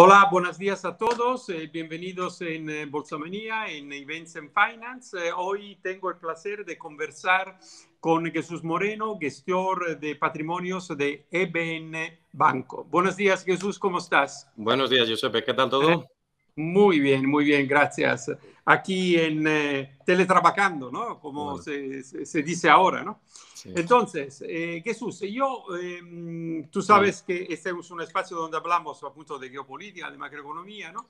Hola, buenos días a todos. Eh, bienvenidos en eh, en Events and Finance. Eh, hoy tengo el placer de conversar con Jesús Moreno, gestor de patrimonios de EBN Banco. Buenos días, Jesús, ¿cómo estás? Buenos días, Giuseppe. ¿Qué tal todo? Eh, muy bien, muy bien, gracias. Aquí en eh, Teletrabacando, ¿no? Como se, dice ahora, ¿no? Entonces, eh, Jesús, yo, em, tú sabes que este es un espacio donde hablamos a punto de geopolítica, de macroeconomía, ¿no?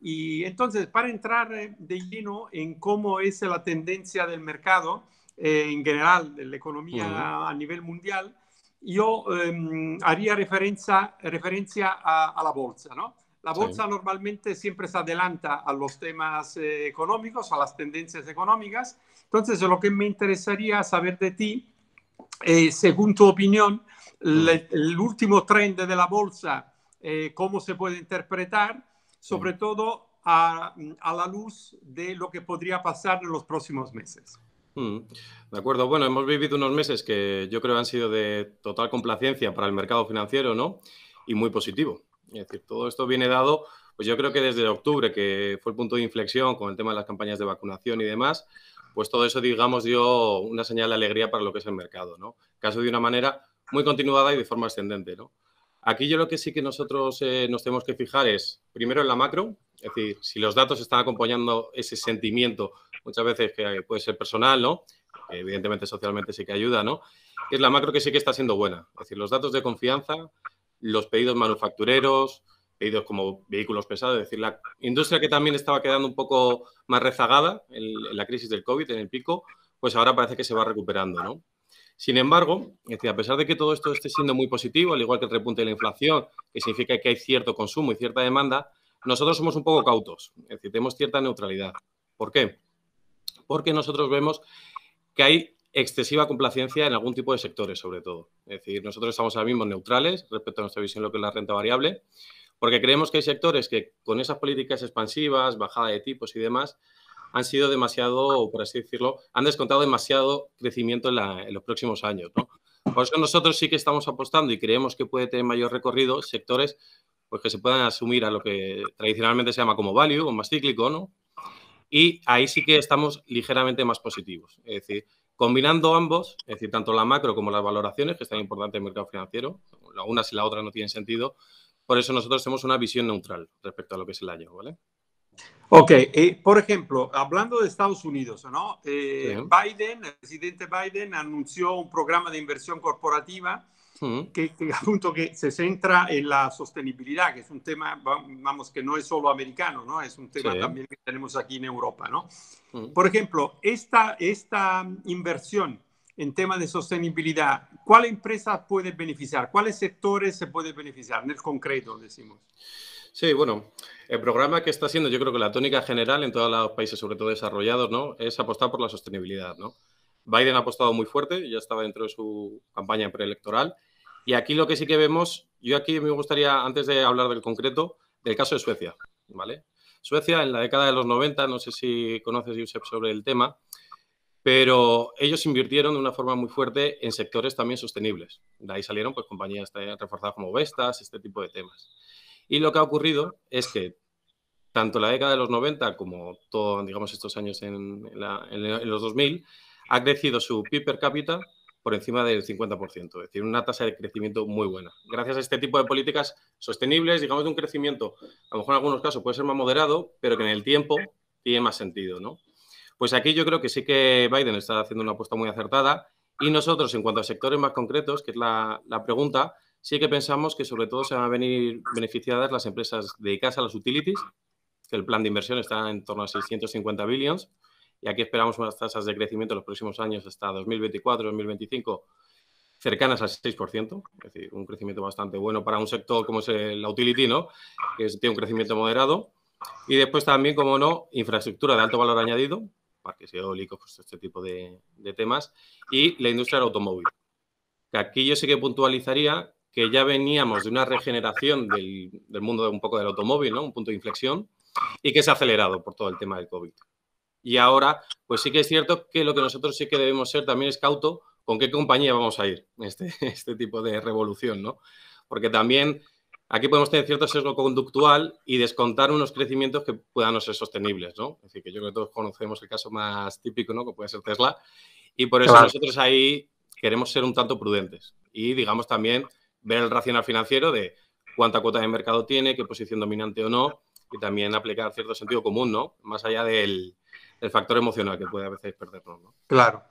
Y entonces, para entrar eh, de lleno en cómo es la tendencia del mercado en general, de la economía a nivel mundial, yo em, haría referencia, a la bolsa, ¿no? La bolsa normalmente siempre se adelanta a los temas eh, económicos, a las tendencias económicas. Entonces, lo que me interesaría saber de ti, eh, según tu opinión, el último trend de la bolsa, eh, cómo se puede interpretar, sobre todo a, la luz de lo que podría pasar en los próximos meses. de acuerdo, bueno, hemos vivido unos meses que yo creo han sido de total complacencia para el mercado financiero, ¿no? Y muy positivo. Es decir, todo esto viene dado, pues yo creo que desde octubre, que fue el punto de inflexión con el tema de las campañas de vacunación y demás, pues todo eso, digamos, dio una señal de alegría para lo que es el mercado, ¿no? Caso de una manera muy continuada y de forma ascendente, ¿no? Aquí yo lo que sí que nosotros eh, nos tenemos que fijar es, primero en la macro, es decir, si los datos están acompañando ese sentimiento, muchas veces que puede ser personal, ¿no? evidentemente socialmente sí que ayuda, ¿no? Es la macro que sí que está siendo buena. Es decir, los datos de confianza, los pedidos manufactureros, pedidos como vehículos pesados, es decir, la industria que también estaba quedando un poco más rezagada en, la crisis del COVID, en el pico, pues ahora parece que se va recuperando, ¿no? Sin embargo, es decir, a pesar de que todo esto esté siendo muy positivo, al igual que el repunte de la inflación, que significa que hay cierto consumo y cierta demanda, nosotros somos un poco cautos, es decir, tenemos cierta neutralidad. ¿Por qué? Porque nosotros vemos que hay excesiva complacencia en algún tipo de sectores, sobre todo. Es decir, nosotros estamos ahora mismo neutrales respecto a nuestra visión de lo que es la renta variable, porque creemos que hay sectores que con esas políticas expansivas, bajada de tipos y demás, han sido demasiado, por así decirlo, han descontado demasiado crecimiento en, en los próximos años. ¿no? Por eso nosotros sí que estamos apostando y creemos que puede tener mayor recorrido sectores pues, que se puedan asumir a lo que tradicionalmente se llama como value o más cíclico, ¿no? Y ahí sí que estamos ligeramente más positivos. Es decir, Combinando ambos, es decir, tanto la macro como las valoraciones, que es tan importante en el mercado financiero, una si la otra no tiene sentido, por eso nosotros tenemos una visión neutral respecto a lo que es el año, ¿vale? Ok, eh, por ejemplo, hablando de Estados Unidos, ¿no? Eh, Biden, el presidente Biden anunció un programa de inversión corporativa que, que, appunto centra en la sostenibilidad, que es un tema, vamos, que no es solo americano, ¿no? Es un tema también que tenemos aquí en Europa, ¿no? Por ejemplo, esta, esta inversión en tema de sostenibilidad, ¿cuál empresa puede beneficiar? ¿Cuáles sectores se pueden beneficiar? En el concreto, decimos. Sí, bueno, el programa que está haciendo, yo creo que la tónica general en todos los países, sobre todo desarrollados, ¿no? Es apostar por la sostenibilidad, ¿no? Biden ha apostado muy fuerte, ya estaba dentro de su campaña preelectoral y aquí lo que sí que vemos, yo aquí me gustaría, antes de hablar del concreto, del caso de Suecia, ¿vale? Suecia en la década de los 90, no sé si conoces, Josep, sobre el tema, pero ellos invirtieron de una forma muy fuerte en sectores también sostenibles. De ahí salieron pues, compañías reforzadas como Vestas, este tipo de temas. Y lo que ha ocurrido es que tanto la década de los 90 como todos, digamos, estos años en, en los 2000, ha crecido su PIB per cápita por encima del 50%, es decir, una tasa de crecimiento muy buena. Gracias a este tipo de políticas sostenibles, digamos, de un crecimiento, a lo mejor en algunos casos puede ser más moderado, pero que en el tiempo tiene más sentido, ¿no? Pues aquí yo creo que sí que Biden está haciendo una apuesta muy acertada y nosotros, en cuanto a sectores más concretos, que es la, la pregunta, sí que pensamos que sobre todo se van a venir beneficiadas las empresas dedicadas a las utilities, que el plan de inversión está en torno a 650 billions, y aquí esperamos unas tasas de crecimiento en los próximos años hasta 2024, 2025 cercanas al 6%, es decir, un crecimiento bastante bueno para un sector como es la utility, ¿no? que tiene un crecimiento moderado. Y después también, como no, infraestructura de alto valor añadido, parques eólicos, pues, este tipo de, temas, y la industria del automóvil. Que aquí yo sí que puntualizaría que ya veníamos de una regeneración del, mundo un poco del automóvil, ¿no? un punto de inflexión, y que se ha acelerado por todo el tema del COVID. Y ahora, pues sí que es cierto que lo que nosotros sí que debemos ser también es cauto con qué compañía vamos a ir, este, este tipo de revolución, ¿no? Porque también aquí podemos tener cierto sesgo conductual y descontar unos crecimientos que puedan no ser sostenibles, ¿no? Es decir, que yo creo que todos conocemos el caso más típico, ¿no? Que puede ser Tesla. Y por eso nosotros ahí queremos ser un tanto prudentes y, digamos, también ver el racional financiero de cuánta cuota de mercado tiene, qué posición dominante o no, y también aplicar cierto sentido común, ¿no? Más allá del, el factor emocional que puede a veces perderlo, ¿no? Claro.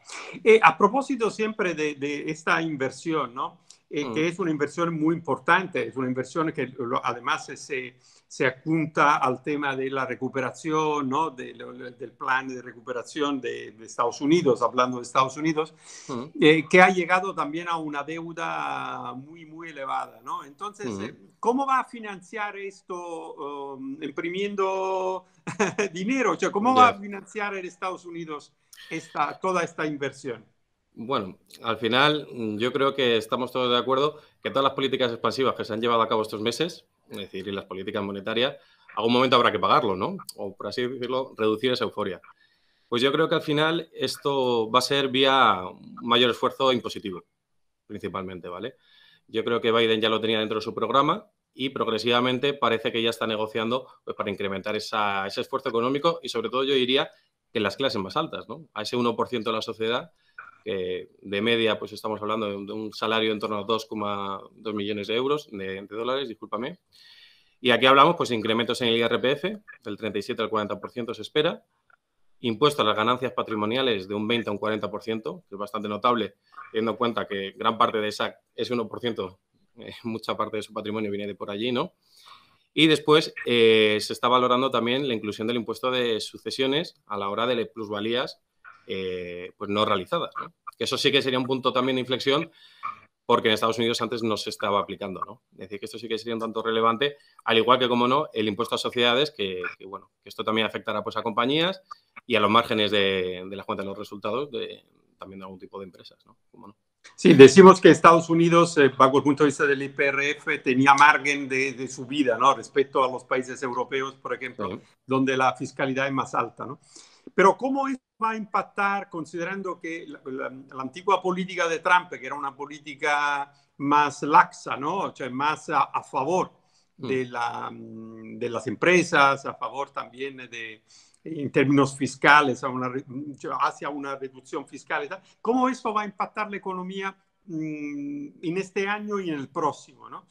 Eh, a propósito siempre de, esta inversión, ¿no? Eh, que mm. es una inversión muy importante, es una inversión que además se, eh, se apunta al tema de la recuperación, ¿no? del plan de recuperación de, Estados Unidos, hablando de Estados Unidos, mm. que ha llegado también a una deuda muy, muy elevada. ¿no? Entonces, mm. ¿cómo va a financiar esto? Um, ¿Imprimiendo dinero. O sea, ¿cómo va a financiar en Estados Unidos toda esta inversión? Bueno, al final mm, yo creo que estamos todos de acuerdo que todas las políticas expansivas que se han llevado a cabo estos meses, es decir, y las políticas monetarias, algún momento habrá que pagarlo, ¿no? O por así decirlo, reducir esa euforia. Pues yo creo que al final esto va a ser vía mayor esfuerzo impositivo, principalmente, ¿vale? Yo creo que Biden ya lo tenía dentro de su programa, y progresivamente parece que ya está negociando pues, para incrementar ese esfuerzo económico y sobre todo yo diría que en las clases más altas, ¿no? A ese 1% de la sociedad que de media pues estamos hablando de un salario en torno a 2,2 millones de euros, de, dólares, discúlpame. Y aquí hablamos pues de incrementos en el IRPF del 37 al 40% se espera, impuesto a las ganancias patrimoniales de un 20 a un 40%, que es bastante notable teniendo en cuenta que gran parte de esa, ese 1% eh, mucha parte de su patrimonio viene de por allí, ¿no? Y después eh, se está valorando también la inclusión del impuesto de sucesiones a la hora de plusvalías eh, pues no realizadas. Que eso sí que sería un punto también de inflexión porque en Estados Unidos antes no se estaba aplicando. ¿no? Es decir, que esto sí que sería un tanto relevante, al igual que, como no, el impuesto a sociedades, que, bueno, que esto también afectará pues, a compañías y a los márgenes de, las la cuenta de los resultados de, también de algún tipo de empresas. Como no. Sí, decimos que Estados Unidos, eh, bajo el punto de vista del IPRF, tenía margen de, subida, ¿no? Respecto a los países europeos, por ejemplo, donde la fiscalidad es más alta, ¿no? Pero ¿cómo va a impactar considerando que la, antigua política de Trump, que era una política más laxa, ¿no? O sea, más a, a favor mm. de, la, mm, de las empresas, a favor también de, en términos fiscales, una, hacia una reducción fiscal. ¿Cómo eso va a impactar la economía mm, en este año y en el próximo? ¿no?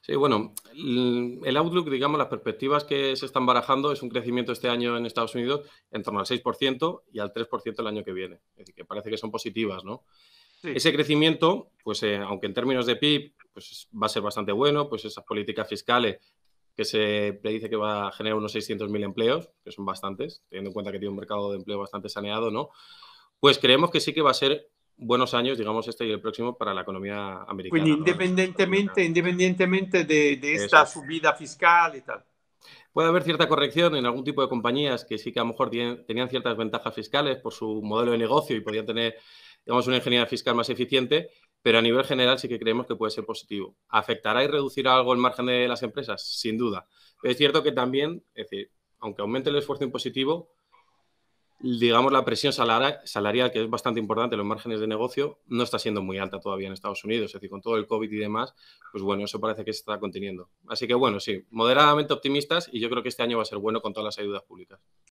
Sí, bueno, el outlook, digamos, las perspectivas que se están barajando es un crecimiento este año en Estados Unidos en torno al 6% y al 3% el año que viene. Es decir, que parece que son positivas, ¿no? Ese crecimiento, pues eh, aunque en términos de PIB pues, va a ser bastante bueno, pues esas políticas fiscales que se predice que va a generar unos 600.000 empleos, que son bastantes, teniendo en cuenta que tiene un mercado de empleo bastante saneado, ¿no? Pues creemos que sí que va a ser buenos años, digamos, este y el próximo para la economía americana. Pues independientemente, independientemente de, esta subida fiscal y tal. Puede haber cierta corrección en algún tipo de compañías que sí que a lo mejor tenían ciertas ventajas fiscales por su modelo de negocio y podían tener, digamos, una ingeniería fiscal más eficiente, pero a nivel general sí que creemos que puede ser positivo. ¿Afectará y reducirá algo el margen de las empresas? Sin duda. Pero es cierto que también, es decir, aunque aumente el esfuerzo impositivo, digamos la presión salarial, que es bastante importante en los márgenes de negocio, no está siendo muy alta todavía en Estados Unidos. Es decir, con todo el COVID y demás, pues bueno, eso parece que se está conteniendo. Así que bueno, sí, moderadamente optimistas y yo creo que este año va a ser bueno con todas las ayudas públicas.